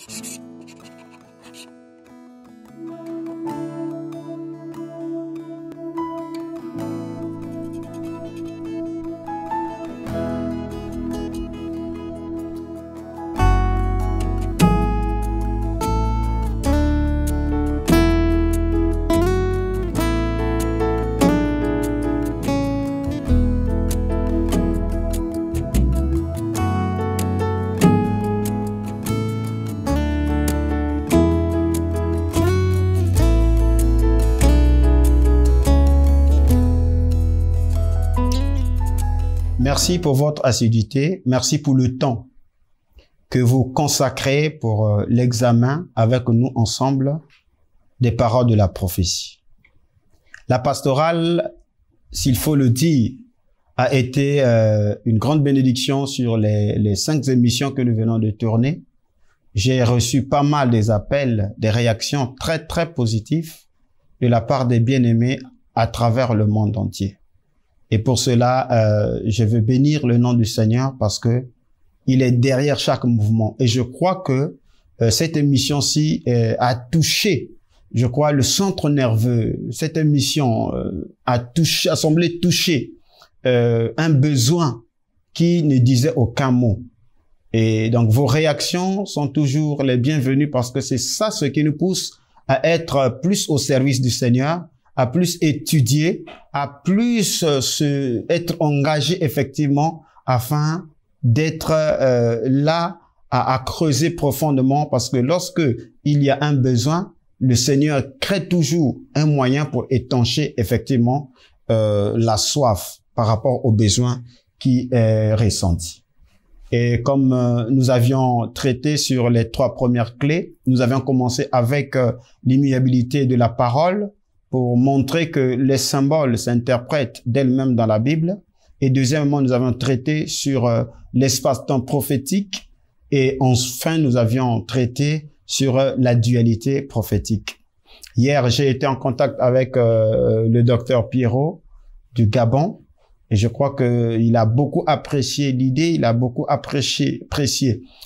you Merci pour votre assiduité. Merci pour le temps que vous consacrez pour euh, l'examen avec nous ensemble des paroles de la prophétie. La pastorale, s'il faut le dire, a été euh, une grande bénédiction sur les, les, cinq émissions que nous venons de tourner. J'ai reçu pas mal des appels, des réactions très très positives de la part des bien-aimés à travers le monde entier. Et pour cela, euh, je veux bénir le nom du Seigneur parce que il est derrière chaque mouvement. Et je crois que euh, cette émission-ci euh, a touché, je crois, le centre nerveux. Cette émission euh, a touché, a semblé toucher euh, un besoin qui ne disait aucun mot. Et donc vos réactions sont toujours les bienvenues parce que c'est ça ce qui nous pousse à être plus au service du Seigneur à plus étudier, à plus euh, se, être engagé effectivement afin d'être euh, là à, creuser profondément parce que lorsque il y a un besoin, le Seigneur crée toujours un moyen pour étancher effectivement euh, la soif par rapport au besoin qui est ressenti. Et comme euh, nous avions traité sur les trois premières clés, nous avions commencé avec l'immuabilité de la parole, pour montrer que les symboles s'interprètent d'elles-mêmes dans la Bible. Et deuxièmement, nous avons traité sur euh, l'espace-temps prophétique. Et enfin, nous avions traité sur euh, la dualité prophétique. Hier, j'ai été en contact avec euh, le docteur Pierrot du Gabon et je crois qu'il a beaucoup apprécié l'idée, il a beaucoup apprécié,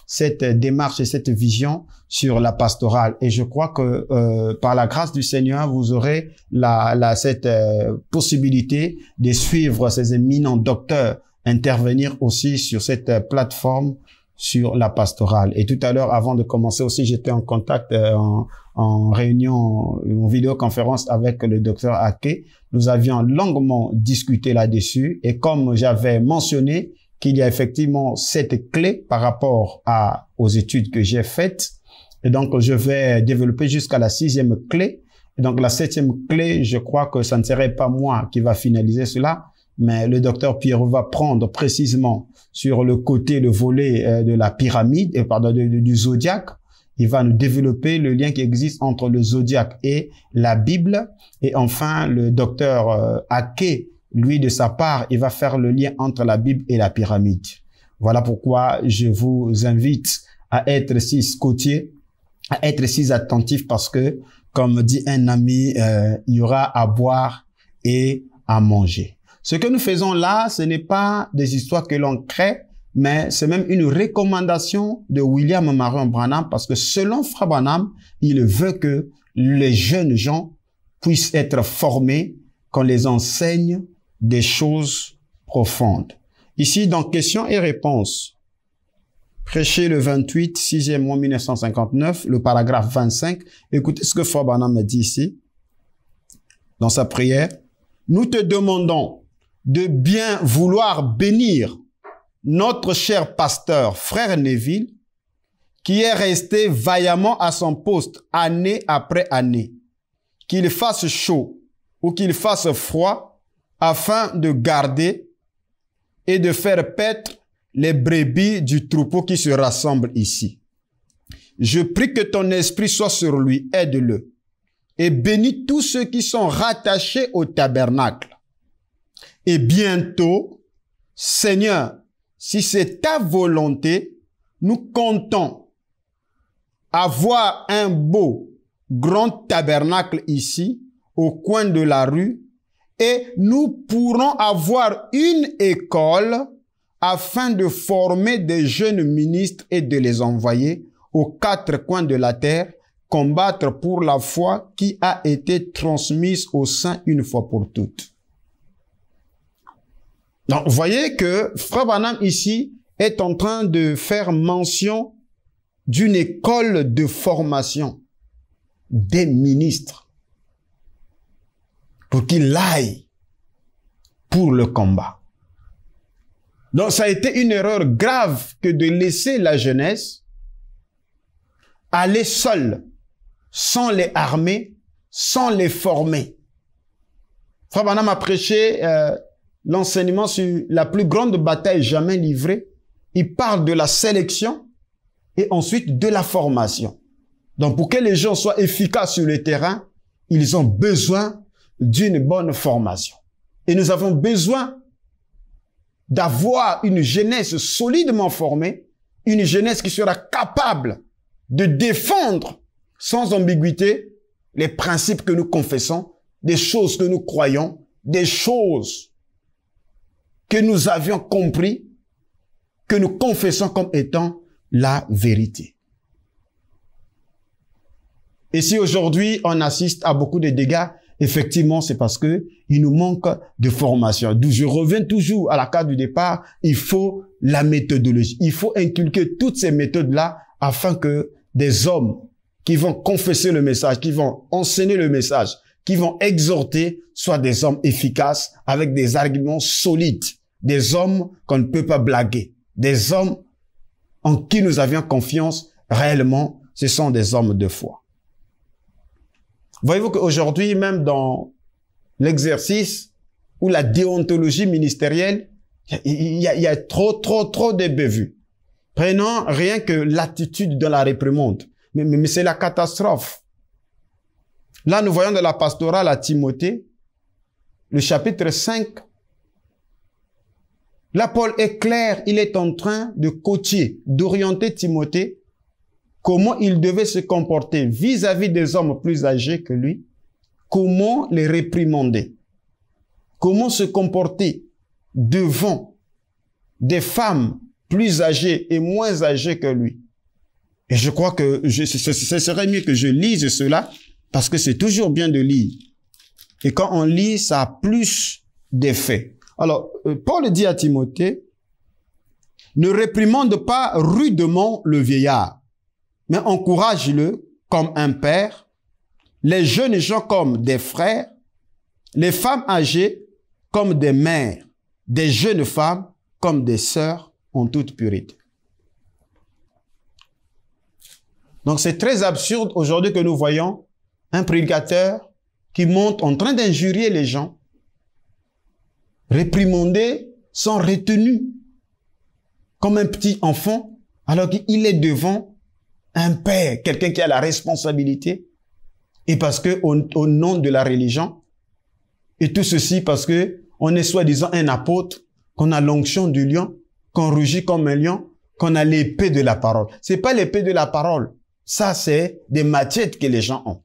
cette euh, démarche et cette vision sur la pastorale. Et je crois que euh, par la grâce du Seigneur, vous aurez cette euh, possibilité de suivre ces éminents docteurs intervenir aussi sur cette plateforme sur la pastorale. Et tout à l'heure, avant de commencer aussi, j'étais en contact, euh, en, réunion, en vidéoconférence avec le docteur Ake. Nous avions longuement discuté là-dessus et comme j'avais mentionné qu'il y a effectivement cette clé par rapport à, aux études que j'ai faites, et donc je vais développer jusqu'à la sixième clé. Et donc la septième clé, je crois que ça ne serait pas moi qui va finaliser cela, mais le docteur Pierre va prendre précisément sur le côté, le volet euh, de la pyramide, et pardon, du zodiaque. Il va nous développer le lien qui existe entre le zodiaque et la Bible. Et enfin, le docteur euh, Ake, lui, de sa part, il va faire le lien entre la Bible et la pyramide. Voilà pourquoi je vous invite à être si scotier, à être si attentif parce que, comme dit un ami, euh, il y aura à boire et à manger. Ce que nous faisons là, ce n'est pas des histoires que l'on crée, mais c'est même une recommandation de William Marion Branham parce que selon Fra Branham, il veut que les jeunes gens puissent être formés, qu'on les enseigne des choses profondes. Ici, dans questions et réponses, prêché le 28, 6e mois 1959, le paragraphe 25, écoutez ce que Fra Branham dit ici, dans sa prière. Nous te demandons de bien vouloir bénir notre cher pasteur, frère Neville, qui est resté vaillamment à son poste année après année, qu'il fasse chaud ou qu'il fasse froid, afin de garder et de faire paître les brebis du troupeau qui se rassemble ici. Je prie que ton esprit soit sur lui, aide-le, et bénis tous ceux qui sont rattachés au tabernacle et bientôt, Seigneur, si c'est ta volonté, nous comptons avoir un beau grand tabernacle ici, au coin de la rue, et nous pourrons avoir une école afin de former des jeunes ministres et de les envoyer aux quatre coins de la terre, combattre pour la foi qui a été transmise au sein une fois pour toutes. Donc, vous voyez que Frère ici est en train de faire mention d'une école de formation des ministres pour qu'ils aillent pour le combat. Donc ça a été une erreur grave que de laisser la jeunesse aller seule, sans les armer, sans les former. Frère a prêché euh, l'enseignement sur la plus grande bataille jamais livrée. Il parle de la sélection et ensuite de la formation. Donc pour que les gens soient efficaces sur le terrain, ils ont besoin d'une bonne formation. Et nous avons besoin d'avoir une jeunesse solidement formée, une jeunesse qui sera capable de défendre sans ambiguïté les principes que nous confessons, des choses que nous croyons, des choses que nous avions compris, que nous confessons comme étant la vérité. Et si aujourd'hui on assiste à beaucoup de dégâts, effectivement, c'est parce que il nous manque de formation. D'où je reviens toujours à la carte du départ, il faut la méthodologie. Il faut inculquer toutes ces méthodes-là afin que des hommes qui vont confesser le message, qui vont enseigner le message, qui vont exhorter, soient des hommes efficaces avec des arguments solides des hommes qu'on ne peut pas blaguer, des hommes en qui nous avions confiance réellement, ce sont des hommes de foi. Voyez-vous qu'aujourd'hui, même dans l'exercice ou la déontologie ministérielle, il y, a, trop, trop, trop de bévues. Prenons rien que l'attitude de la réprimande. Mais, mais c'est la catastrophe. Là, nous voyons de la pastorale à Timothée, le chapitre 5, Paul est clair, il est en train de coacher, d'orienter Timothée comment il devait se comporter vis-à-vis des hommes plus âgés que lui, comment les réprimander, comment se comporter devant des femmes plus âgées et moins âgées que lui. Et je crois que ce, serait mieux que je lise cela parce que c'est toujours bien de lire. Et quand on lit, ça a plus d'effet. Alors, euh, Paul dit à Timothée, ne réprimande pas rudement le vieillard, mais encourage-le comme un père, les jeunes gens comme des frères, les femmes âgées comme des mères, des jeunes femmes comme des sœurs en toute pureté. » Donc c'est très absurde aujourd'hui que nous voyons un prédicateur qui monte en train d'injurier les gens, réprimandés, sont retenus comme un petit enfant alors qu'il est devant un père, quelqu'un qui a la responsabilité. Et parce que au, nom de la religion, et tout ceci parce que on est soi-disant un apôtre, qu'on a l'onction du lion, qu'on rugit comme un lion, qu'on a l'épée de la parole. C'est pas l'épée de la parole. Ça, c'est des matières que les gens ont.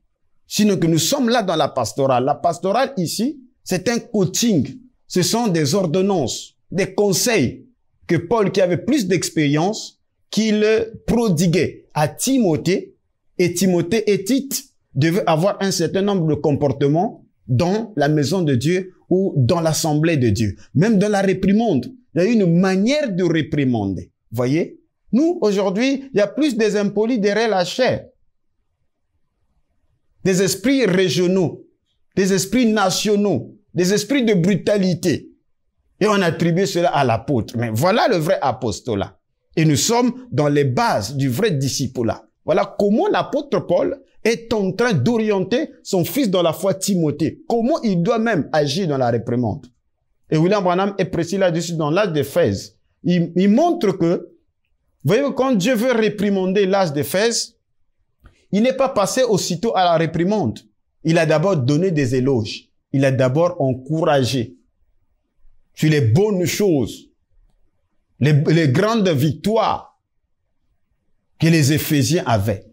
Sinon que nous sommes là dans la pastorale. La pastorale ici, c'est un coaching. Ce sont des ordonnances, des conseils que Paul, qui avait plus d'expérience, qu'il prodiguait à Timothée. Et Timothée et Tite devaient avoir un certain nombre de comportements dans la maison de Dieu ou dans l'assemblée de Dieu. Même dans la réprimande, il y a une manière de réprimander. Voyez Nous, aujourd'hui, il y a plus des impolis derrière la chair. Des esprits régionaux, des esprits nationaux des esprits de brutalité. Et on attribue cela à l'apôtre. Mais voilà le vrai apostolat. Et nous sommes dans les bases du vrai disciple-là. Voilà comment l'apôtre Paul est en train d'orienter son fils dans la foi Timothée. Comment il doit même agir dans la réprimande. Et William Branham est précis là-dessus dans l'âge d'Éphèse. Il, il montre que, voyez quand Dieu veut réprimander l'âge d'Éphèse, il n'est pas passé aussitôt à la réprimande. Il a d'abord donné des éloges il a d'abord encouragé sur les bonnes choses, les, grandes victoires que les Éphésiens avaient.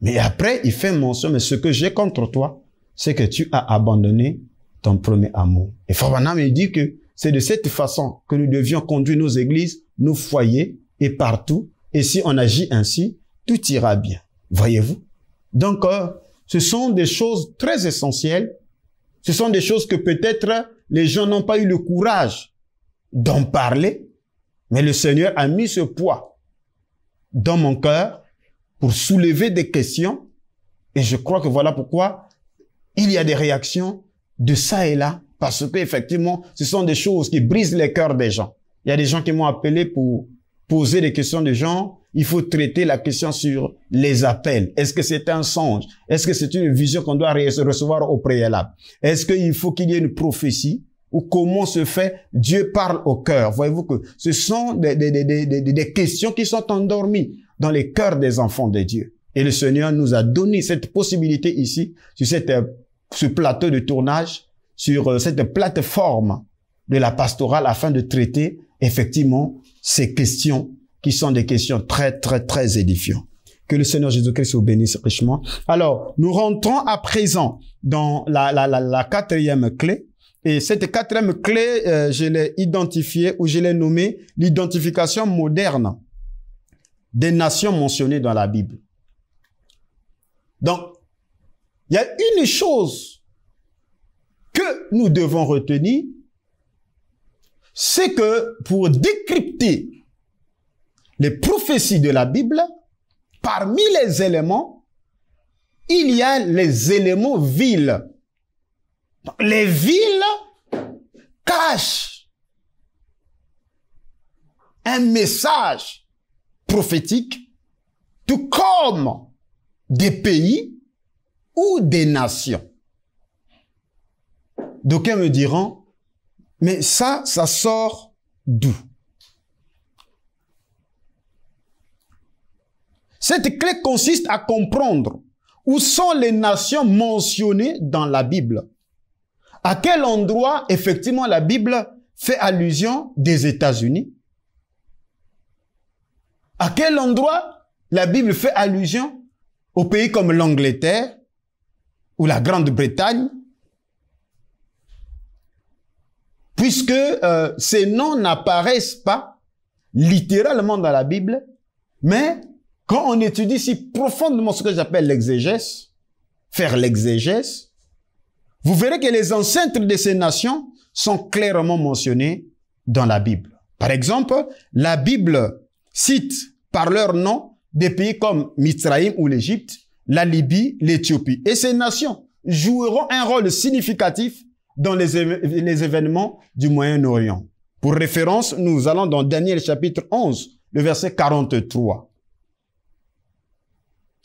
Mais après, il fait mention, mais ce que j'ai contre toi, c'est que tu as abandonné ton premier amour. Et Fabanam, il dit que c'est de cette façon que nous devions conduire nos églises, nos foyers et partout. Et si on agit ainsi, tout ira bien. Voyez-vous? Donc, euh, ce sont des choses très essentielles ce sont des choses que peut-être les gens n'ont pas eu le courage d'en parler, mais le Seigneur a mis ce poids dans mon cœur pour soulever des questions. Et je crois que voilà pourquoi il y a des réactions de ça et là, parce que effectivement, ce sont des choses qui brisent les cœurs des gens. Il y a des gens qui m'ont appelé pour poser des questions des gens, il faut traiter la question sur les appels. Est-ce que c'est un songe Est-ce que c'est une vision qu'on doit recevoir au préalable Est-ce qu'il faut qu'il y ait une prophétie ou comment se fait Dieu parle au cœur Voyez-vous que ce sont des, des, des, des, questions qui sont endormies dans les cœurs des enfants de Dieu. Et le Seigneur nous a donné cette possibilité ici, sur cette, euh, ce plateau de tournage, sur euh, cette plateforme de la pastorale afin de traiter effectivement ces questions qui sont des questions très, très, très édifiantes. Que le Seigneur Jésus-Christ vous bénisse richement. Alors, nous rentrons à présent dans la, la, quatrième clé. Et cette quatrième clé, euh, je l'ai identifiée ou je l'ai nommée l'identification moderne des nations mentionnées dans la Bible. Donc, il y a une chose que nous devons retenir, c'est que pour décrypter les prophéties de la Bible, parmi les éléments, il y a les éléments villes. Les villes cachent un message prophétique, tout comme des pays ou des nations. D'aucuns me diront, mais ça, ça sort d'où Cette clé consiste à comprendre où sont les nations mentionnées dans la Bible. À quel endroit, effectivement, la Bible fait allusion des États-Unis À quel endroit la Bible fait allusion aux pays comme l'Angleterre ou la Grande-Bretagne puisque euh, ces noms n'apparaissent pas littéralement dans la Bible, mais quand on étudie si profondément ce que j'appelle l'exégèse, faire l'exégèse, vous verrez que les ancêtres de ces nations sont clairement mentionnés dans la Bible. Par exemple, la Bible cite par leur nom des pays comme Mitraïm ou l'Égypte, la Libye, l'Éthiopie. Et ces nations joueront un rôle significatif dans les, événements du Moyen-Orient. Pour référence, nous allons dans Daniel chapitre 11, le verset 43.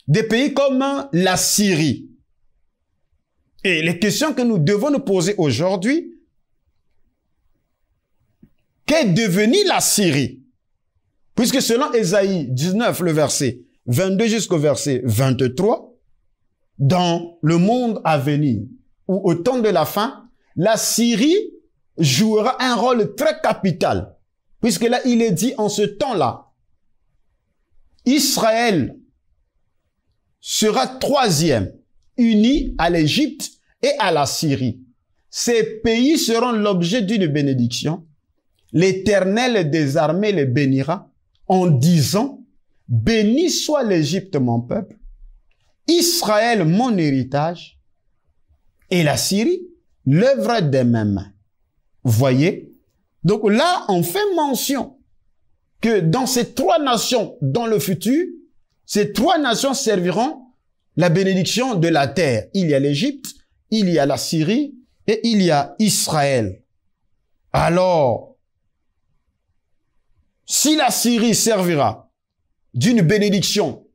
Des pays comme la Syrie. Et les questions que nous devons nous poser aujourd'hui, qu'est devenue la Syrie Puisque selon Ésaïe 19, le verset 22 jusqu'au verset 23, dans le monde à venir, ou au temps de la fin, la Syrie jouera un rôle très capital. Puisque là, il est dit en ce temps-là, Israël sera troisième, uni à l'Égypte et à la Syrie. Ces pays seront l'objet d'une bénédiction. L'Éternel des armées les bénira en disant, béni soit l'Égypte mon peuple, Israël mon héritage et la Syrie l'œuvre des mêmes. Voyez Donc là, on fait mention que dans ces trois nations, dans le futur, ces trois nations serviront la bénédiction de la terre. Il y a l'Égypte, il y a la Syrie et il y a Israël. Alors, si la Syrie servira d'une bénédiction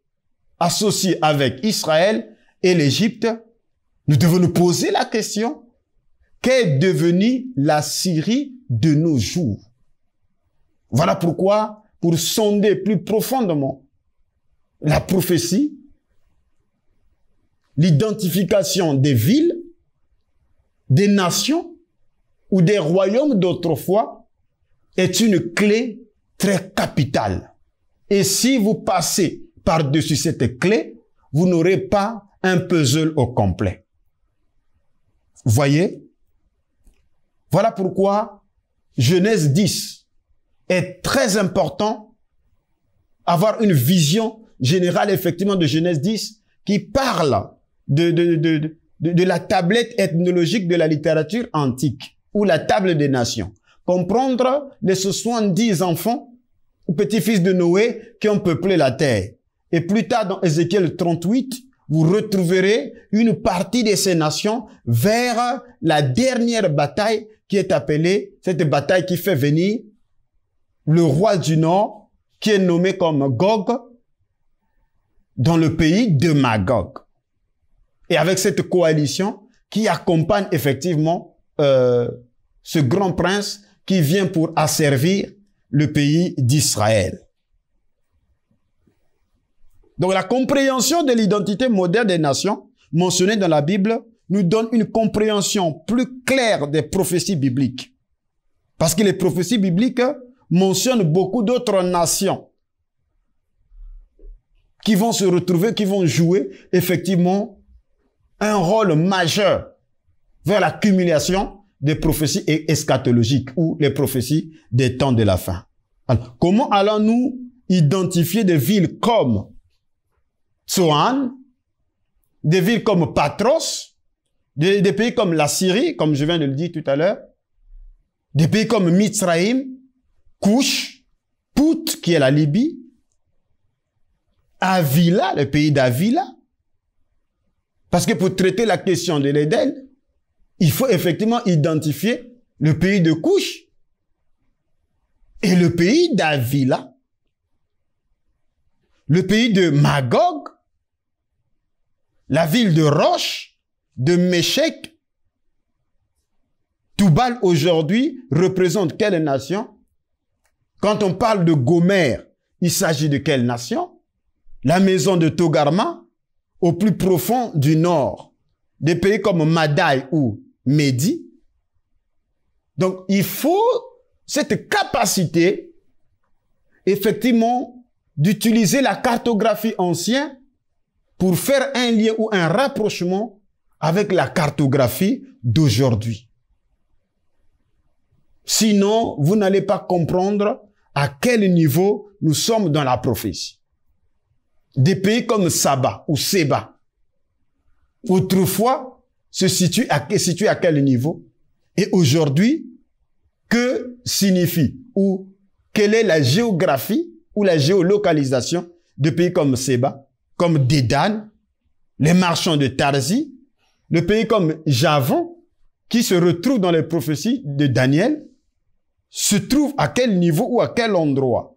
associée avec Israël et l'Égypte, nous devons nous poser la question, qu'est devenue la Syrie de nos jours. Voilà pourquoi, pour sonder plus profondément la prophétie, l'identification des villes, des nations ou des royaumes d'autrefois est une clé très capitale. Et si vous passez par-dessus cette clé, vous n'aurez pas un puzzle au complet. Voyez, voilà pourquoi Genèse 10 est très important, avoir une vision générale effectivement de Genèse 10 qui parle de, de, de la tablette ethnologique de la littérature antique ou la table des nations. Comprendre les 70 enfants ou petits-fils de Noé qui ont peuplé la terre. Et plus tard dans Ézéchiel 38, vous retrouverez une partie de ces nations vers la dernière bataille qui est appelé, cette bataille qui fait venir le roi du Nord, qui est nommé comme Gog, dans le pays de Magog. Et avec cette coalition qui accompagne effectivement euh, ce grand prince qui vient pour asservir le pays d'Israël. Donc la compréhension de l'identité moderne des nations mentionnée dans la Bible nous donne une compréhension plus claire des prophéties bibliques. Parce que les prophéties bibliques mentionnent beaucoup d'autres nations qui vont se retrouver, qui vont jouer effectivement un rôle majeur vers l'accumulation des prophéties eschatologiques ou les prophéties des temps de la fin. comment allons-nous identifier des villes comme Tsoan, des villes comme Patros, des, pays comme la Syrie, comme je viens de le dire tout à l'heure, des pays comme Mitzraïm, Kouch, Pout, qui est la Libye, Avila, le pays d'Avila. Parce que pour traiter la question de l'Éden, il faut effectivement identifier le pays de Kouch et le pays d'Avila, le pays de Magog, la ville de Roche, de Méchec, Toubal aujourd'hui représente quelle nation Quand on parle de Gomer, il s'agit de quelle nation La maison de Togarma, au plus profond du nord, des pays comme Madaï ou Mehdi. Donc il faut cette capacité, effectivement, d'utiliser la cartographie ancienne pour faire un lien ou un rapprochement avec la cartographie d'aujourd'hui. Sinon, vous n'allez pas comprendre à quel niveau nous sommes dans la prophétie. Des pays comme Saba ou Seba, autrefois, se situent à, à quel niveau Et aujourd'hui, que signifie ou quelle est la géographie ou la géolocalisation de pays comme Seba, comme Dédane, les marchands de Tarzi le pays comme Javon, qui se retrouve dans les prophéties de Daniel, se trouve à quel niveau ou à quel endroit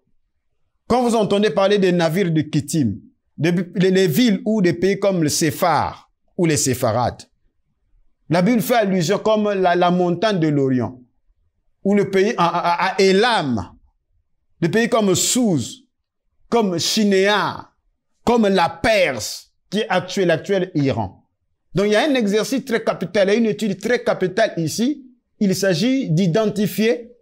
Quand vous entendez parler des navires de Kittim, des, villes ou des pays comme le Séphar ou les Sépharades, la Bible fait allusion comme la, montagne de l'Orient, ou le pays à, Elam, des pays comme Souz, comme Chinéa, comme la Perse, qui est actuel l'actuel Iran. Donc il y a un exercice très capital et une étude très capitale ici. Il s'agit d'identifier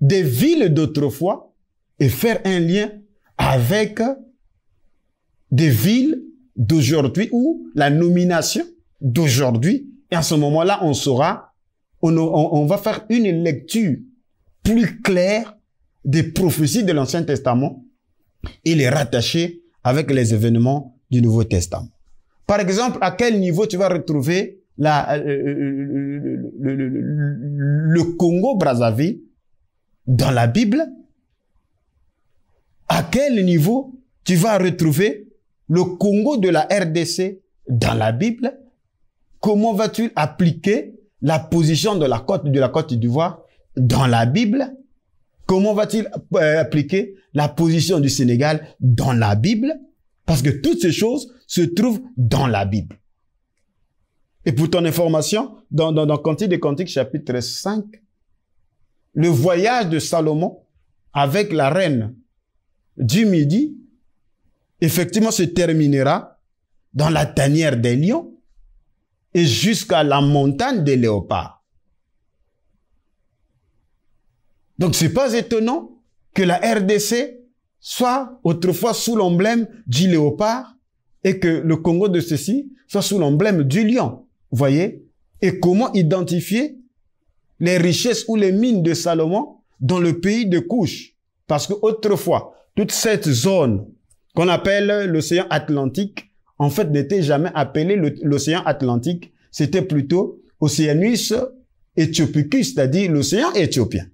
des villes d'autrefois et faire un lien avec des villes d'aujourd'hui ou la nomination d'aujourd'hui. Et à ce moment-là, on saura, on, va faire une lecture plus claire des prophéties de l'Ancien Testament et les rattacher avec les événements du Nouveau Testament. Par exemple, à quel niveau tu vas retrouver euh, euh, euh, le, Congo-Brazzaville dans la Bible À quel niveau tu vas retrouver le Congo de la RDC dans la Bible Comment vas-tu appliquer la position de la côte de la Côte d'Ivoire dans la Bible Comment va-t-il appliquer la position du Sénégal dans la Bible parce que toutes ces choses se trouvent dans la Bible. Et pour ton information, dans, dans, Cantique des Cantiques, chapitre 5, le voyage de Salomon avec la reine du Midi, effectivement, se terminera dans la tanière des lions et jusqu'à la montagne des léopards. Donc, ce n'est pas étonnant que la RDC soit autrefois sous l'emblème du léopard et que le Congo de ceci soit sous l'emblème du lion. Vous voyez Et comment identifier les richesses ou les mines de Salomon dans le pays de Couche Parce que autrefois, toute cette zone qu'on appelle l'océan Atlantique, en fait, n'était jamais appelée l'océan Atlantique. C'était plutôt Océanus Ethiopicus, c'est-à-dire l'océan éthiopien.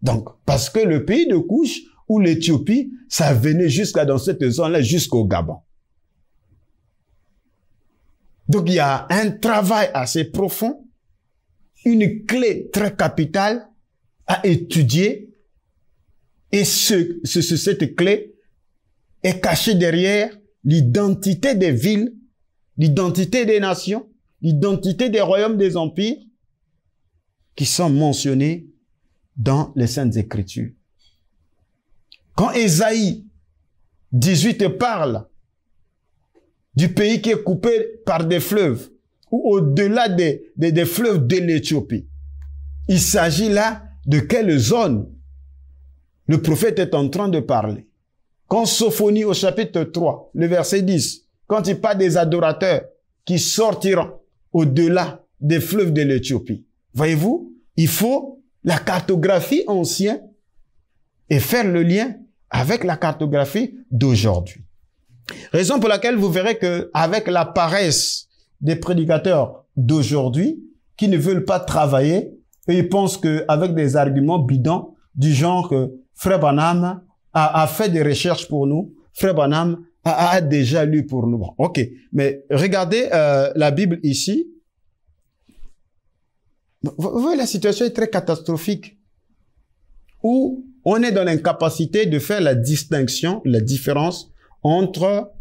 Donc, parce que le pays de Couche ou l'Éthiopie, ça venait jusqu'à dans cette zone-là, jusqu'au Gabon. Donc il y a un travail assez profond, une clé très capitale à étudier, et ce, ce cette clé est cachée derrière l'identité des villes, l'identité des nations, l'identité des royaumes des empires qui sont mentionnés dans les Saintes Écritures. Quand Esaïe 18 parle du pays qui est coupé par des fleuves ou au-delà des, des, fleuves de l'Éthiopie, il s'agit là de quelle zone le prophète est en train de parler. Quand Sophonie au chapitre 3, le verset 10, quand il parle des adorateurs qui sortiront au-delà des fleuves de l'Éthiopie. Voyez-vous, il faut la cartographie ancienne et faire le lien avec la cartographie d'aujourd'hui. Raison pour laquelle vous verrez que avec la paresse des prédicateurs d'aujourd'hui qui ne veulent pas travailler, et ils pensent que avec des arguments bidons du genre que Frère Banham a, fait des recherches pour nous, Frère Banham a, déjà lu pour nous. ok, mais regardez euh, la Bible ici. Vous voyez, la situation est très catastrophique. Où on est dans l'incapacité de faire la distinction, la différence entre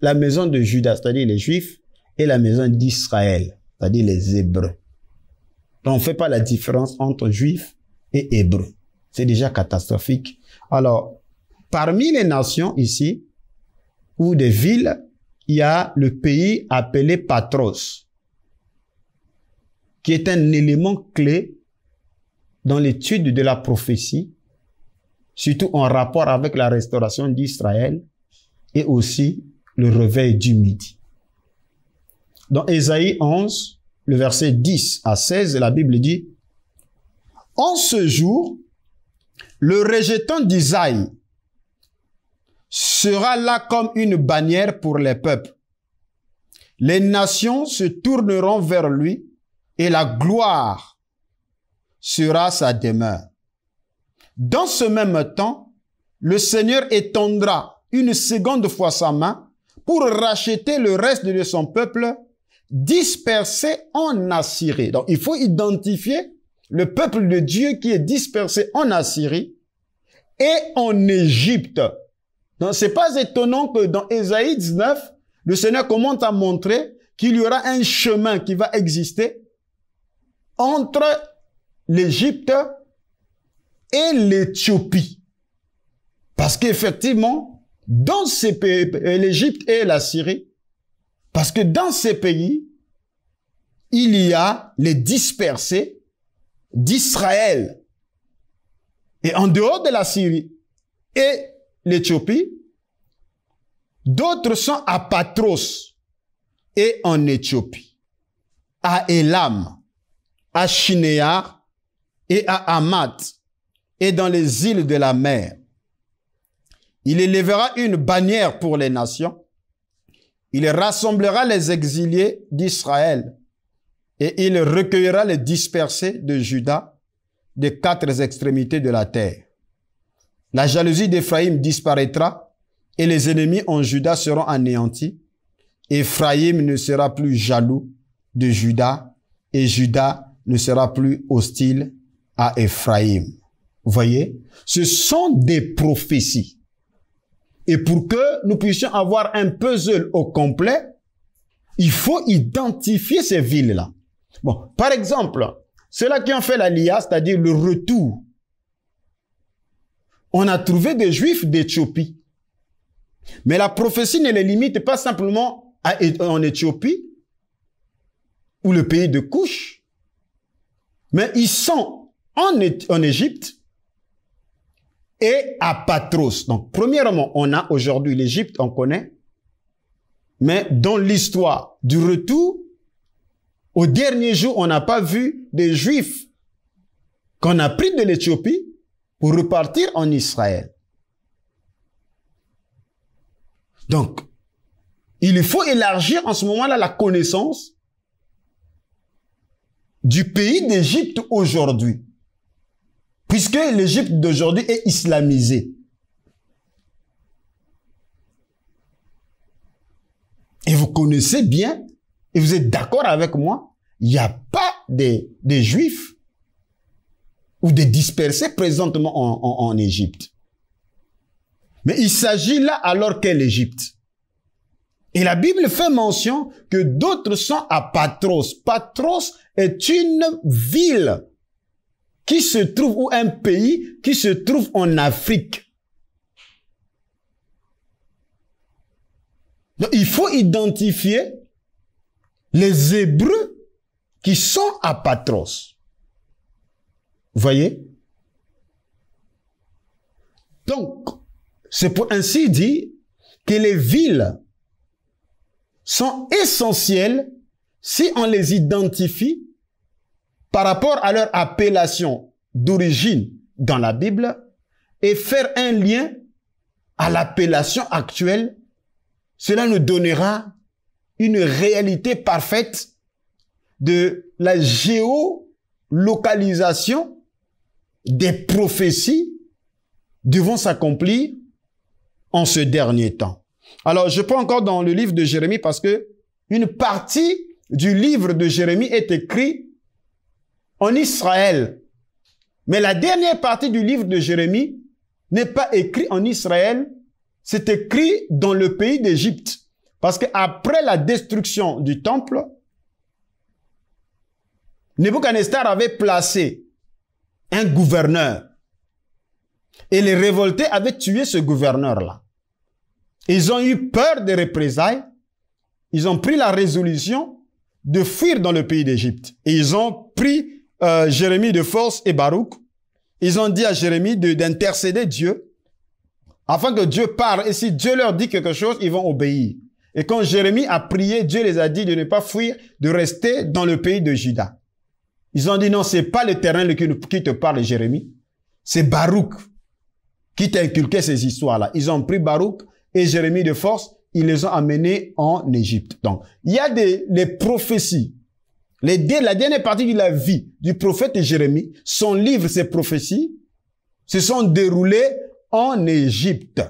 la maison de Judas, c'est-à-dire les Juifs, et la maison d'Israël, c'est-à-dire les Hébreux. on ne fait pas la différence entre Juifs et Hébreux. C'est déjà catastrophique. Alors, parmi les nations ici, ou des villes, il y a le pays appelé Patros, qui est un élément clé dans l'étude de la prophétie surtout en rapport avec la restauration d'Israël et aussi le réveil du midi. Dans Ésaïe 11, le verset 10 à 16, la Bible dit, En ce jour, le rejetant d'Isaïe sera là comme une bannière pour les peuples. Les nations se tourneront vers lui et la gloire sera sa demeure. Dans ce même temps, le Seigneur étendra une seconde fois sa main pour racheter le reste de son peuple dispersé en Assyrie. Donc il faut identifier le peuple de Dieu qui est dispersé en Assyrie et en Égypte. Donc c'est pas étonnant que dans Ésaïe 19, le Seigneur commence à montrer qu'il y aura un chemin qui va exister entre l'Égypte et l'Éthiopie. Parce qu'effectivement, dans ces pays, euh, l'Égypte et la Syrie, parce que dans ces pays, il y a les dispersés d'Israël. Et en dehors de la Syrie et l'Éthiopie, d'autres sont à Patros et en Éthiopie, à Elam, à Shinéar et à Amat et dans les îles de la mer. Il élèvera une bannière pour les nations. Il rassemblera les exilés d'Israël et il recueillera les dispersés de Juda des quatre extrémités de la terre. La jalousie d'Éphraïm disparaîtra et les ennemis en Juda seront anéantis. Éphraïm ne sera plus jaloux de Juda et Juda ne sera plus hostile à Éphraïm. Vous voyez Ce sont des prophéties. Et pour que nous puissions avoir un puzzle au complet, il faut identifier ces villes-là. Bon, par exemple, ceux-là qui ont fait LIA, c'est-à-dire le retour, on a trouvé des Juifs d'Éthiopie. Mais la prophétie ne les limite pas simplement en Éthiopie ou le pays de Couche, mais ils sont en Égypte, et à Patros. Donc, premièrement, on a aujourd'hui l'Égypte, on connaît, mais dans l'histoire du retour, au dernier jour, on n'a pas vu des Juifs qu'on a pris de l'Éthiopie pour repartir en Israël. Donc, il faut élargir en ce moment-là la connaissance du pays d'Égypte aujourd'hui. Puisque l'Égypte d'aujourd'hui est islamisée. Et vous connaissez bien, et vous êtes d'accord avec moi, il n'y a pas de juifs ou des dispersés présentement en, en Égypte. Mais il s'agit là alors qu'est l'Égypte. Et la Bible fait mention que d'autres sont à Patros. Patros est une ville qui se trouve, ou un pays qui se trouve en Afrique. Donc, il faut identifier les Hébreux qui sont à Patros. Vous Voyez Donc, c'est pour ainsi dire que les villes sont essentielles si on les identifie par rapport à leur appellation d'origine dans la Bible et faire un lien à l'appellation actuelle, cela nous donnera une réalité parfaite de la géolocalisation des prophéties devant s'accomplir en ce dernier temps. Alors, je prends encore dans le livre de Jérémie parce que une partie du livre de Jérémie est écrite en Israël. Mais la dernière partie du livre de Jérémie n'est pas écrite en Israël, c'est écrit dans le pays d'Égypte. Parce qu'après la destruction du temple, Nebuchadnezzar avait placé un gouverneur. Et les révoltés avaient tué ce gouverneur-là. Ils ont eu peur des représailles. Ils ont pris la résolution de fuir dans le pays d'Égypte. Et ils ont pris euh, Jérémie de force et Baruch, ils ont dit à Jérémie d'intercéder Dieu afin que Dieu parle. Et si Dieu leur dit quelque chose, ils vont obéir. Et quand Jérémie a prié, Dieu les a dit de ne pas fuir, de rester dans le pays de Juda. Ils ont dit non, c'est pas l'éternel qui te parle, Jérémie. C'est Baruch qui t'a inculqué ces histoires-là. Ils ont pris Baruch et Jérémie de force. Ils les ont amenés en Égypte. Donc, il y a des les prophéties la dernière partie de la vie du prophète Jérémie, son livre, ses prophéties, se sont déroulées en Égypte.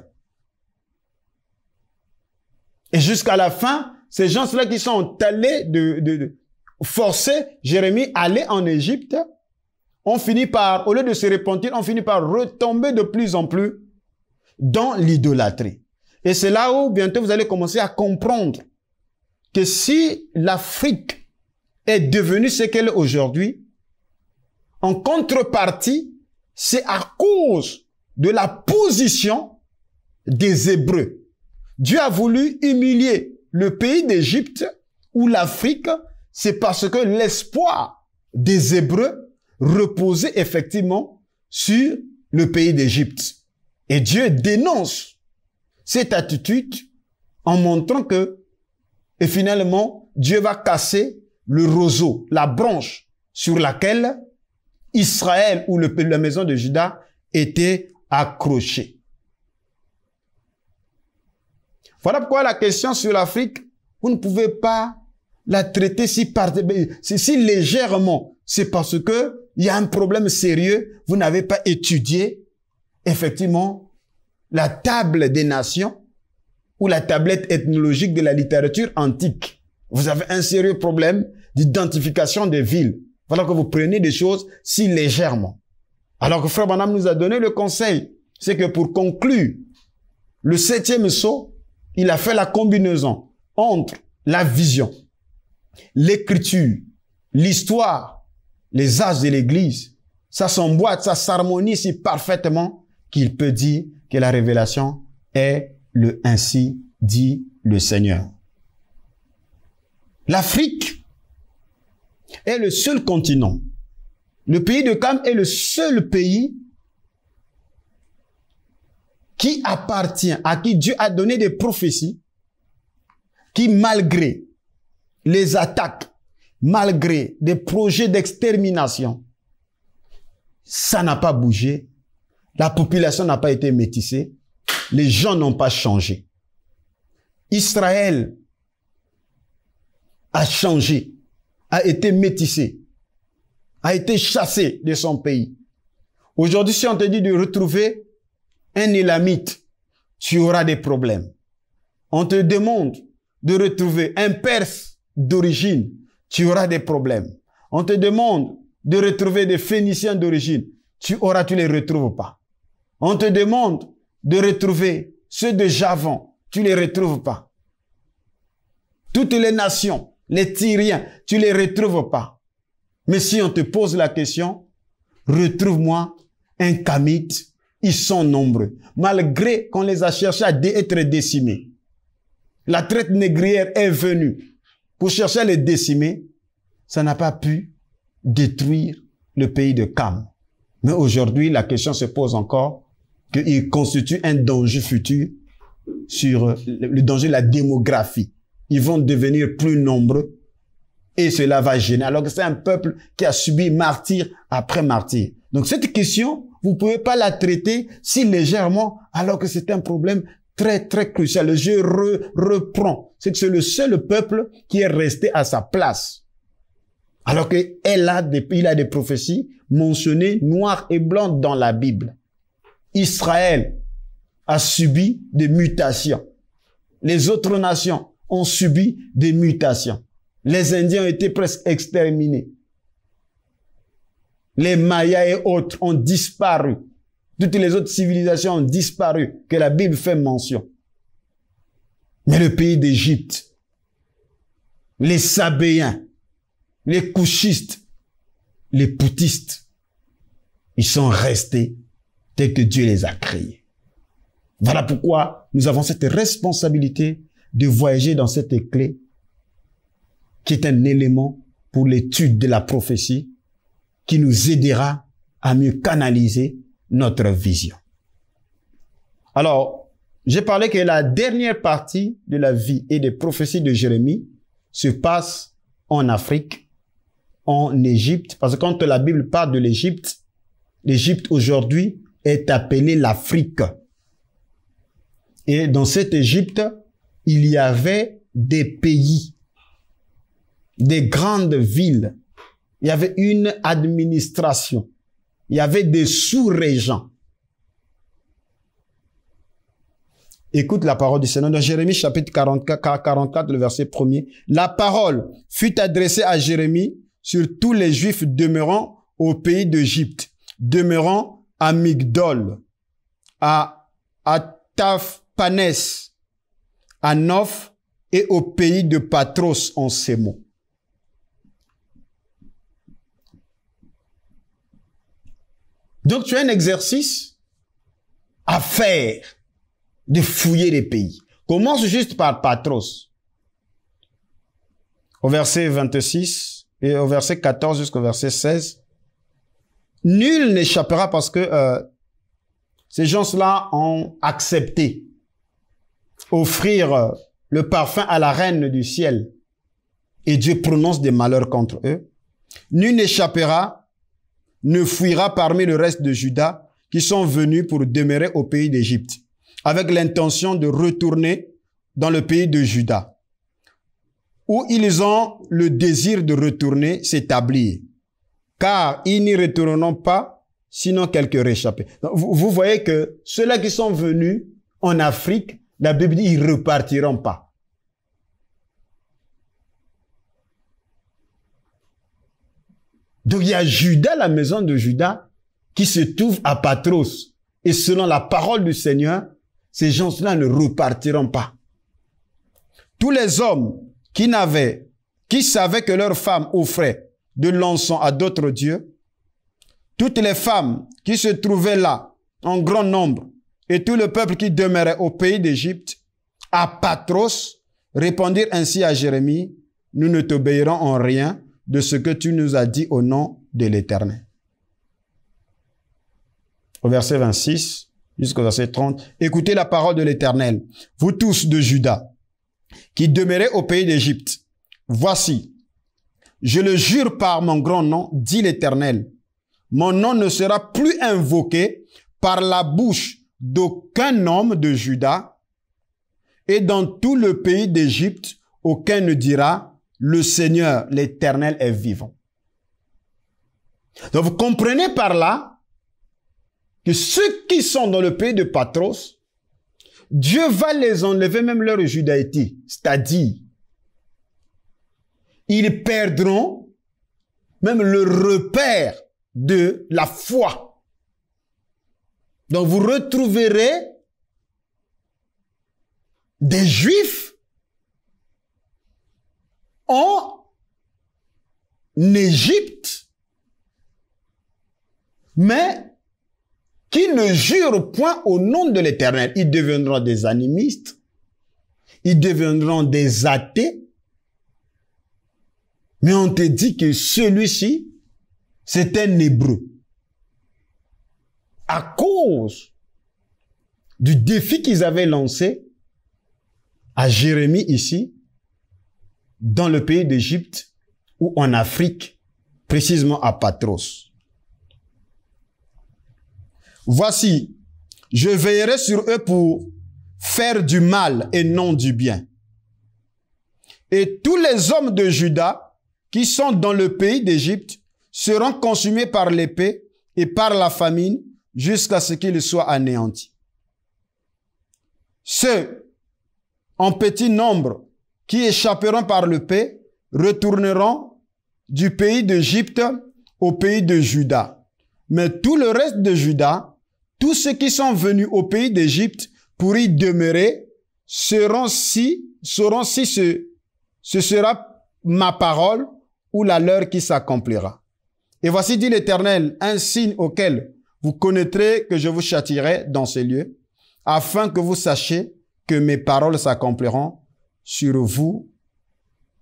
Et jusqu'à la fin, ces gens-là qui sont allés de, forcer Jérémie à aller en Égypte, ont fini par, au lieu de se repentir, ont fini par retomber de plus en plus dans l'idolâtrie. Et c'est là où bientôt vous allez commencer à comprendre que si l'Afrique est devenue ce qu'elle est aujourd'hui, en contrepartie, c'est à cause de la position des Hébreux. Dieu a voulu humilier le pays d'Égypte ou l'Afrique, c'est parce que l'espoir des Hébreux reposait effectivement sur le pays d'Égypte. Et Dieu dénonce cette attitude en montrant que, et finalement, Dieu va casser le roseau, la branche sur laquelle Israël ou la maison de Juda était accrochée. Voilà pourquoi la question sur l'Afrique, vous ne pouvez pas la traiter si, par, si légèrement. C'est parce que il y a un problème sérieux. Vous n'avez pas étudié, effectivement, la table des nations ou la tablette ethnologique de la littérature antique. Vous avez un sérieux problème d'identification des villes. Voilà que vous prenez des choses si légèrement. Alors que Frère Banham nous a donné le conseil, c'est que pour conclure, le septième saut, il a fait la combinaison entre la vision, l'écriture, l'histoire, les âges de l'Église. Ça s'emboîte, ça s'harmonie si parfaitement qu'il peut dire que la révélation est le ainsi dit le Seigneur. L'Afrique est le seul continent. Le pays de Cam est le seul pays qui appartient, à qui Dieu a donné des prophéties, qui malgré les attaques, malgré des projets d'extermination, ça n'a pas bougé, la population n'a pas été métissée, les gens n'ont pas changé. Israël a changé, a été métissé, a été chassé de son pays. Aujourd'hui, si on te dit de retrouver un élamite, tu auras des problèmes. On te demande de retrouver un Perse d'origine, tu auras des problèmes. On te demande de retrouver des Phéniciens d'origine, tu auras, tu les retrouves pas. On te demande de retrouver ceux de Javon, tu les retrouves pas. Toutes les nations les Tyriens, tu les retrouves pas. Mais si on te pose la question, retrouve-moi un Kamite. Ils sont nombreux, malgré qu'on les a cherchés à être décimés. La traite négrière est venue pour chercher à les décimer. Ça n'a pas pu détruire le pays de Cam. Mais aujourd'hui, la question se pose encore qu'il constitue un danger futur sur le danger de la démographie ils vont devenir plus nombreux et cela va gêner. Alors que c'est un peuple qui a subi martyr après martyr. Donc cette question, vous pouvez pas la traiter si légèrement, alors que c'est un problème très très crucial. je reprends. reprend. C'est que c'est le seul peuple qui est resté à sa place. Alors qu'il a des, il a des prophéties mentionnées noires et blanches dans la Bible. Israël a subi des mutations. Les autres nations ont subi des mutations. Les Indiens ont été presque exterminés. Les Mayas et autres ont disparu. Toutes les autres civilisations ont disparu, que la Bible fait mention. Mais le pays d'Égypte, les Sabéens, les couchistes, les poutistes, ils sont restés tels que Dieu les a créés. Voilà pourquoi nous avons cette responsabilité de voyager dans cette clé qui est un élément pour l'étude de la prophétie qui nous aidera à mieux canaliser notre vision. Alors, j'ai parlé que la dernière partie de la vie et des prophéties de Jérémie se passe en Afrique, en Égypte, parce que quand la Bible parle de l'Égypte, l'Égypte aujourd'hui est appelée l'Afrique. Et dans cette Égypte, il y avait des pays, des grandes villes. Il y avait une administration. Il y avait des sous-régents. Écoute la parole du Seigneur dans Jérémie chapitre 44, le verset 1 La parole fut adressée à Jérémie sur tous les Juifs demeurant au pays d'Égypte, demeurant à Migdol, à, à à et au pays de Patros en ces mots. Donc tu as un exercice à faire de fouiller les pays. Commence juste par Patros. Au verset 26 et au verset 14 jusqu'au verset 16. Nul n'échappera parce que euh, ces gens-là ont accepté offrir le parfum à la reine du ciel. Et Dieu prononce des malheurs contre eux. Nul n'échappera, ne fuira parmi le reste de Judas qui sont venus pour demeurer au pays d'Égypte, avec l'intention de retourner dans le pays de Judas où ils ont le désir de retourner s'établir, car ils n'y retourneront pas, sinon quelques réchappés. vous, vous voyez que ceux-là qui sont venus en Afrique la Bible dit, ils repartiront pas. Donc il y a Judas, la maison de Judas, qui se trouve à Patros. Et selon la parole du Seigneur, ces gens-là ne repartiront pas. Tous les hommes qui n'avaient, qui savaient que leurs femmes offraient de l'encens à d'autres dieux, toutes les femmes qui se trouvaient là en grand nombre et tout le peuple qui demeurait au pays d'Égypte, à Patros, répondirent ainsi à Jérémie, nous ne t'obéirons en rien de ce que tu nous as dit au nom de l'Éternel. Au verset 26 jusqu'au verset 30, écoutez la parole de l'Éternel, vous tous de Judas, qui demeurez au pays d'Égypte. Voici, je le jure par mon grand nom, dit l'Éternel, mon nom ne sera plus invoqué par la bouche d'aucun homme de Juda, et dans tout le pays d'Égypte, aucun ne dira, le Seigneur, l'Éternel est vivant. Donc vous comprenez par là que ceux qui sont dans le pays de Patros, Dieu va les enlever même leur judaïté, c'est-à-dire ils perdront même le repère de la foi. Donc vous retrouverez des juifs en Égypte, mais qui ne jurent point au nom de l'Éternel. Ils deviendront des animistes, ils deviendront des athées, mais on te dit que celui-ci, c'est un hébreu à cause du défi qu'ils avaient lancé à Jérémie ici, dans le pays d'Égypte ou en Afrique, précisément à Patros. Voici, je veillerai sur eux pour faire du mal et non du bien. Et tous les hommes de Juda qui sont dans le pays d'Égypte seront consumés par l'épée et par la famine jusqu'à ce qu'il soit anéanti. Ceux en petit nombre qui échapperont par le paix retourneront du pays d'Égypte au pays de Juda. Mais tout le reste de Juda, tous ceux qui sont venus au pays d'Égypte pour y demeurer, seront si, seront si ce, ce sera ma parole ou la leur qui s'accomplira. Et voici dit l'Éternel, un signe auquel vous connaîtrez que je vous châtirai dans ces lieux, afin que vous sachiez que mes paroles s'accompliront sur vous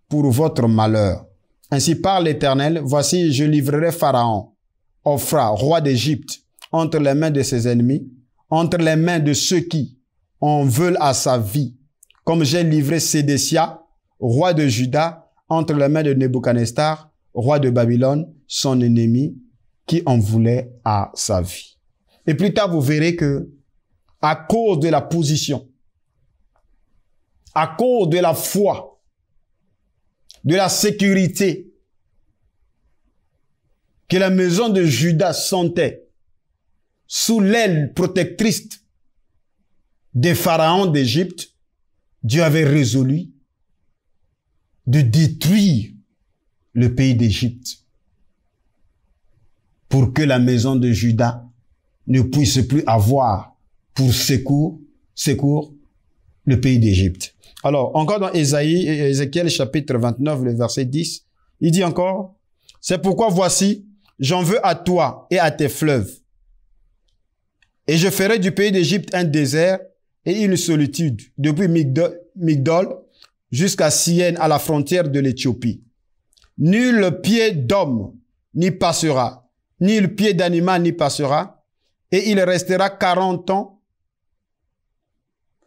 pour votre malheur. Ainsi parle l'Éternel, voici je livrerai Pharaon, Ophra, roi d'Égypte, entre les mains de ses ennemis, entre les mains de ceux qui en veulent à sa vie, comme j'ai livré Sédécia, roi de Juda, entre les mains de Nebuchadnezzar, roi de Babylone, son ennemi, en voulait à sa vie. Et plus tard, vous verrez que à cause de la position, à cause de la foi, de la sécurité que la maison de Judas sentait sous l'aile protectrice des pharaons d'Égypte, Dieu avait résolu de détruire le pays d'Égypte pour que la maison de Judas ne puisse plus avoir pour secours, secours le pays d'Égypte. Alors, encore dans Ésaïe, Ézéchiel chapitre 29, le verset 10, il dit encore, c'est pourquoi voici, j'en veux à toi et à tes fleuves. Et je ferai du pays d'Égypte un désert et une solitude, depuis Migdol jusqu'à Sienne, à la frontière de l'Éthiopie. Nul pied d'homme n'y passera, ni le pied d'animal n'y passera, et il restera quarante ans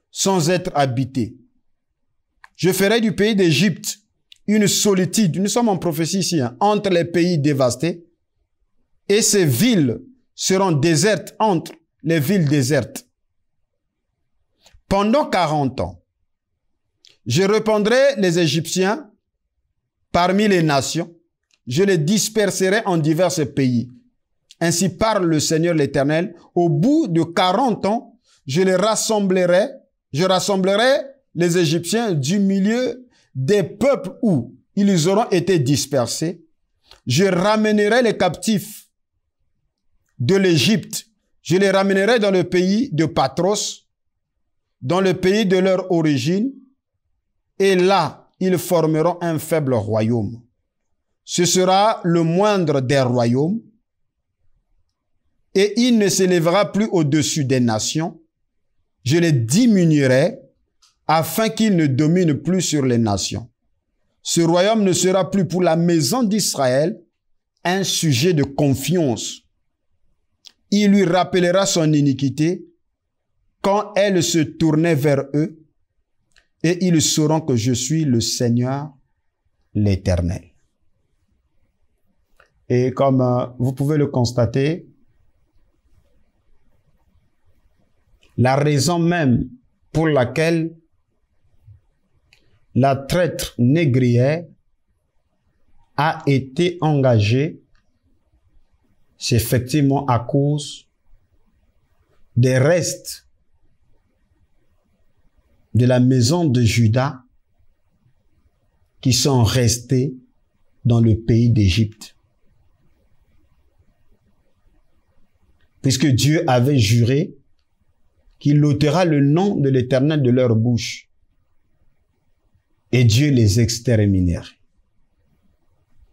sans être habité. Je ferai du pays d'Égypte une solitude, nous sommes en prophétie ici, hein, entre les pays dévastés, et ces villes seront désertes entre les villes désertes. Pendant 40 ans, je reprendrai les Égyptiens parmi les nations, je les disperserai en divers pays. Ainsi parle le Seigneur l'Éternel. Au bout de 40 ans, je les rassemblerai, je rassemblerai les Égyptiens du milieu des peuples où ils auront été dispersés. Je ramènerai les captifs de l'Égypte. Je les ramènerai dans le pays de Patros, dans le pays de leur origine. Et là, ils formeront un faible royaume. Ce sera le moindre des royaumes et il ne s'élèvera plus au-dessus des nations. Je les diminuerai afin qu'il ne domine plus sur les nations. Ce royaume ne sera plus pour la maison d'Israël un sujet de confiance. Il lui rappellera son iniquité quand elle se tournait vers eux et ils sauront que je suis le Seigneur l'Éternel. Et comme euh, vous pouvez le constater, la raison même pour laquelle la traître négrière a été engagée, c'est effectivement à cause des restes de la maison de Judas qui sont restés dans le pays d'Égypte. Puisque Dieu avait juré qu'il ôtera le nom de l'Éternel de leur bouche. Et Dieu les exterminera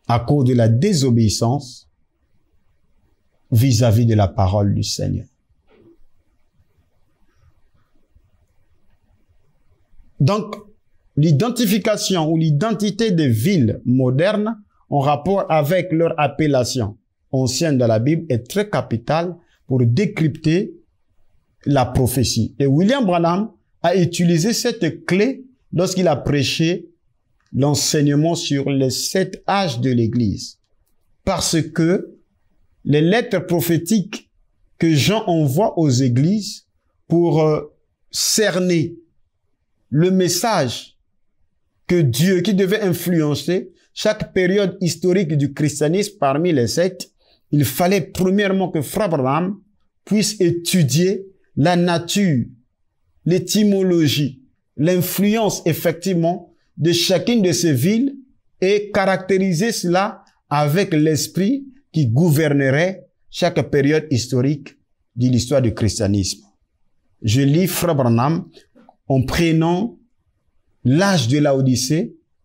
à cause de la désobéissance vis-à-vis de la parole du Seigneur. Donc, l'identification ou l'identité des villes modernes en rapport avec leur appellation ancienne de la Bible est très capitale pour décrypter la prophétie. Et William Branham a utilisé cette clé lorsqu'il a prêché l'enseignement sur les sept âges de l'Église. Parce que les lettres prophétiques que Jean envoie aux églises pour euh, cerner le message que Dieu, qui devait influencer chaque période historique du christianisme parmi les sept, il fallait premièrement que Frère Branham puisse étudier la nature, l'étymologie, l'influence effectivement de chacune de ces villes et caractériser cela avec l'esprit qui gouvernerait chaque période historique de l'histoire du christianisme. Je lis Frère en prenant l'âge de la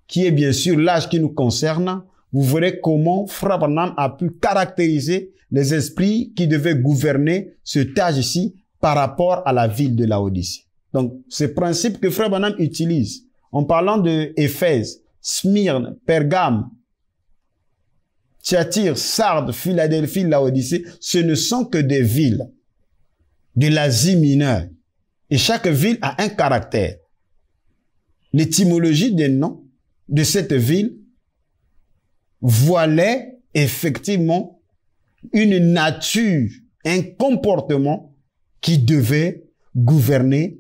qui est bien sûr l'âge qui nous concerne. Vous verrez comment Frère a pu caractériser les esprits qui devaient gouverner cet âge ci par rapport à la ville de Laodicée. Donc, ces principes que Frère Banham utilise en parlant de Éphèse, Smyrne, Pergame, Thyatire, Sardes, Philadelphie, Laodicée, ce ne sont que des villes de l'Asie mineure. Et chaque ville a un caractère. L'étymologie des noms de cette ville voilait effectivement une nature, un comportement qui devait gouverner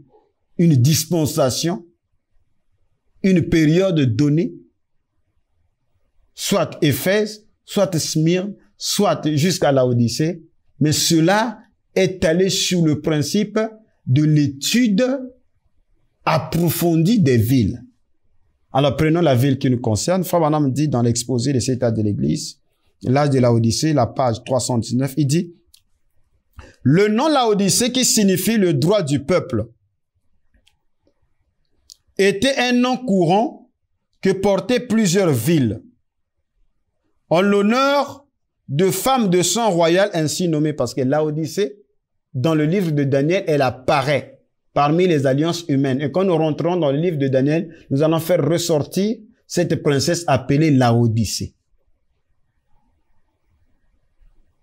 une dispensation, une période donnée, soit Éphèse, soit Smyrne, soit jusqu'à la Odyssée, mais cela est allé sur le principe de l'étude approfondie des villes. Alors prenons la ville qui nous concerne. Fabanam dit dans l'exposé des états de l'Église, l'âge de la Odyssée, la page 319, il dit, le nom Laodicée, qui signifie le droit du peuple, était un nom courant que portaient plusieurs villes en l'honneur de femmes de sang royal ainsi nommées, parce que Laodicée, dans le livre de Daniel, elle apparaît parmi les alliances humaines. Et quand nous rentrons dans le livre de Daniel, nous allons faire ressortir cette princesse appelée Laodicée.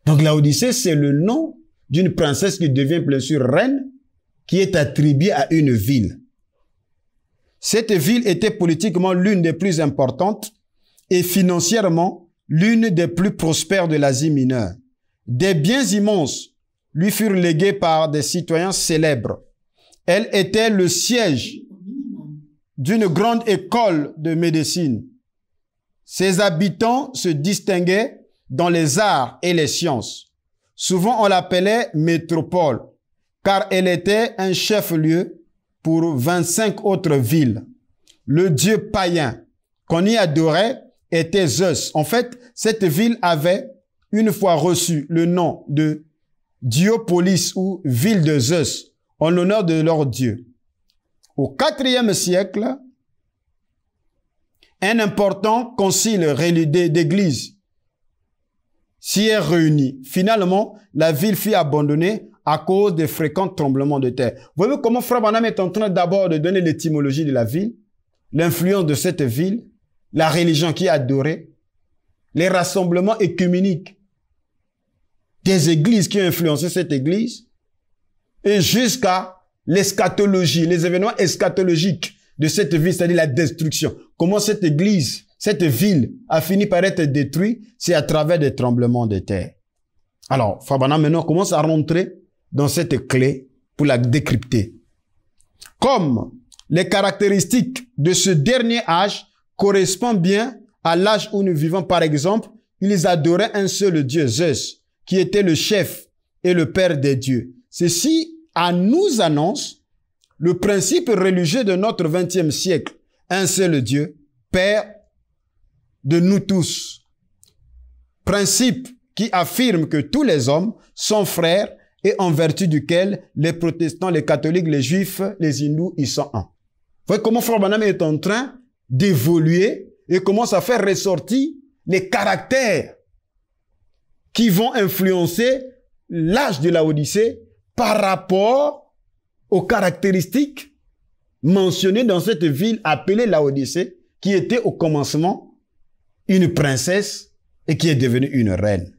Donc Laodicée, c'est le nom d'une princesse qui devient bien sûr reine, qui est attribuée à une ville. Cette ville était politiquement l'une des plus importantes et financièrement l'une des plus prospères de l'Asie mineure. Des biens immenses lui furent légués par des citoyens célèbres. Elle était le siège d'une grande école de médecine. Ses habitants se distinguaient dans les arts et les sciences. Souvent, on l'appelait métropole, car elle était un chef-lieu pour 25 autres villes. Le dieu païen qu'on y adorait était Zeus. En fait, cette ville avait une fois reçu le nom de Diopolis ou ville de Zeus en l'honneur de leur dieu. Au quatrième siècle, un important concile religieux d'église s'y est réunie. Finalement, la ville fut abandonnée à cause des fréquents tremblements de terre. Vous voyez comment Frère est en train d'abord de donner l'étymologie de la ville, l'influence de cette ville, la religion qui est adorée, les rassemblements écuméniques des églises qui ont influencé cette église, et jusqu'à l'escatologie, les événements eschatologiques de cette ville, c'est-à-dire la destruction. Comment cette église cette ville a fini par être détruite, c'est à travers des tremblements de terre. Alors, Fabana maintenant commence à rentrer dans cette clé pour la décrypter. Comme les caractéristiques de ce dernier âge correspondent bien à l'âge où nous vivons, par exemple, ils adoraient un seul Dieu, Zeus, qui était le chef et le père des dieux. Ceci à nous annonce le principe religieux de notre 20e siècle. Un seul Dieu, Père de nous tous. Principe qui affirme que tous les hommes sont frères et en vertu duquel les protestants, les catholiques, les juifs, les hindous, ils sont un. Vous voyez comment Frère Baname est en train d'évoluer et commence à faire ressortir les caractères qui vont influencer l'âge de la par rapport aux caractéristiques mentionnées dans cette ville appelée la qui était au commencement une princesse et qui est devenue une reine.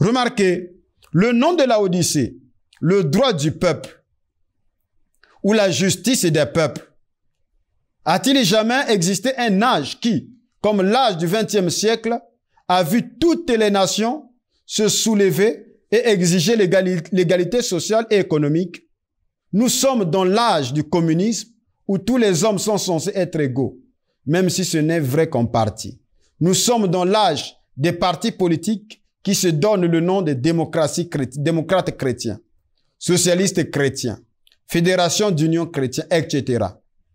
Remarquez, le nom de la Odyssée, le droit du peuple ou la justice des peuples, a-t-il jamais existé un âge qui, comme l'âge du XXe siècle, a vu toutes les nations se soulever et exiger l'égalité sociale et économique Nous sommes dans l'âge du communisme où tous les hommes sont censés être égaux même si ce n'est vrai qu'en partie. Nous sommes dans l'âge des partis politiques qui se donnent le nom de démocratie chrétienne, démocrates chrétien, socialistes fédération d'union chrétienne, etc.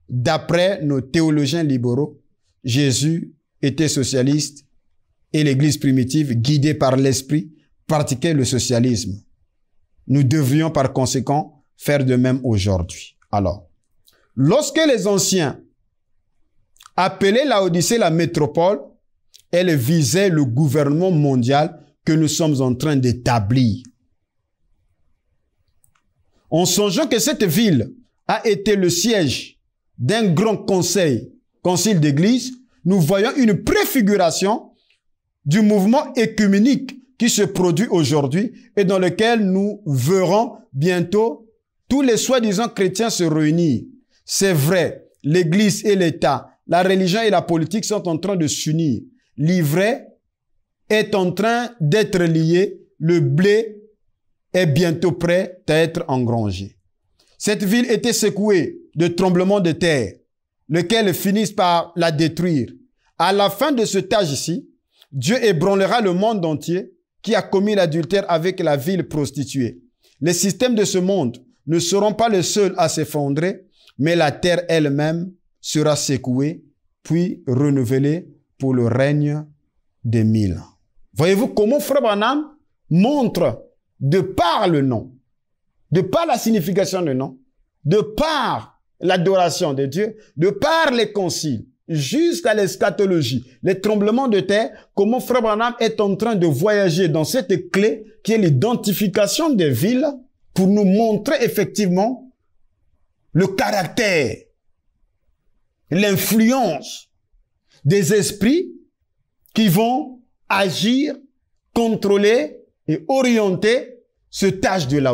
D'après nos théologiens libéraux, Jésus était socialiste et l'Église primitive, guidée par l'Esprit, pratiquait le socialisme. Nous devrions par conséquent faire de même aujourd'hui. Alors, lorsque les anciens Appeler la Odyssée la métropole, elle visait le gouvernement mondial que nous sommes en train d'établir. En songeant que cette ville a été le siège d'un grand conseil, concile d'église, nous voyons une préfiguration du mouvement écuménique qui se produit aujourd'hui et dans lequel nous verrons bientôt tous les soi-disant chrétiens se réunir. C'est vrai, l'Église et l'État la religion et la politique sont en train de s'unir. L'ivraie est en train d'être liée. Le blé est bientôt prêt à être engrangé. Cette ville était secouée de tremblements de terre, lesquels finissent par la détruire. À la fin de ce tâche-ci, Dieu ébranlera le monde entier qui a commis l'adultère avec la ville prostituée. Les systèmes de ce monde ne seront pas les seuls à s'effondrer, mais la terre elle-même sera secoué, puis renouvelé pour le règne des mille. Voyez-vous comment Frère Branham montre, de par le nom, de par la signification du nom, de par l'adoration de Dieu, de par les conciles, jusqu'à l'eschatologie, les tremblements de terre, comment Frère Branham est en train de voyager dans cette clé qui est l'identification des villes pour nous montrer effectivement le caractère l'influence des esprits qui vont agir, contrôler et orienter ce tâche de la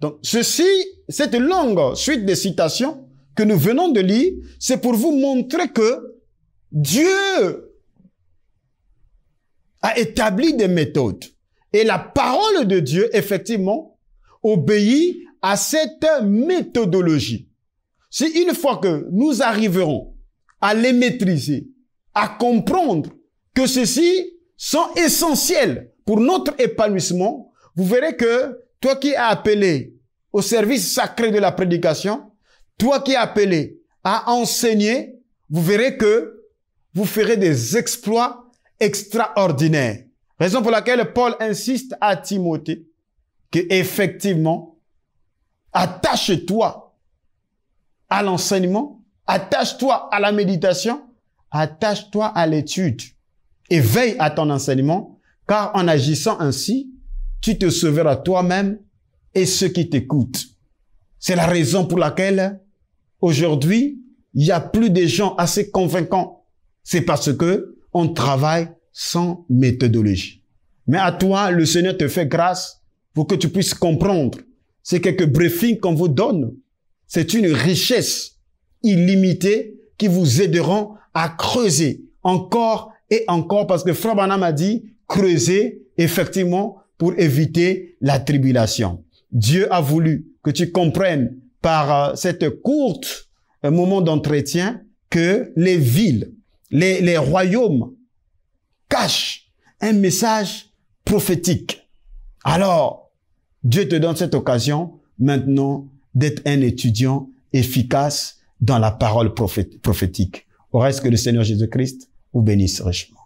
Donc, ceci, cette longue suite de citations que nous venons de lire, c'est pour vous montrer que Dieu a établi des méthodes. Et la parole de Dieu, effectivement, obéit à cette méthodologie. Si une fois que nous arriverons à les maîtriser, à comprendre que ceux-ci sont essentiels pour notre épanouissement, vous verrez que toi qui es appelé au service sacré de la prédication, toi qui es appelé à enseigner, vous verrez que vous ferez des exploits extraordinaires. Raison pour laquelle Paul insiste à Timothée que effectivement, attache-toi à l'enseignement, attache-toi à la méditation, attache-toi à l'étude et veille à ton enseignement, car en agissant ainsi, tu te sauveras toi-même et ceux qui t'écoutent. C'est la raison pour laquelle aujourd'hui, il y a plus de gens assez convaincants. C'est parce que on travaille sans méthodologie. Mais à toi, le Seigneur te fait grâce pour que tu puisses comprendre. C'est quelques briefings qu'on vous donne c'est une richesse illimitée qui vous aideront à creuser encore et encore parce que Frère m'a a dit creuser effectivement pour éviter la tribulation. Dieu a voulu que tu comprennes par euh, cette courte euh, moment d'entretien que les villes, les, les royaumes cachent un message prophétique. Alors, Dieu te donne cette occasion maintenant d'être un étudiant efficace dans la parole prophétique. Au reste que le Seigneur Jésus-Christ vous bénisse richement.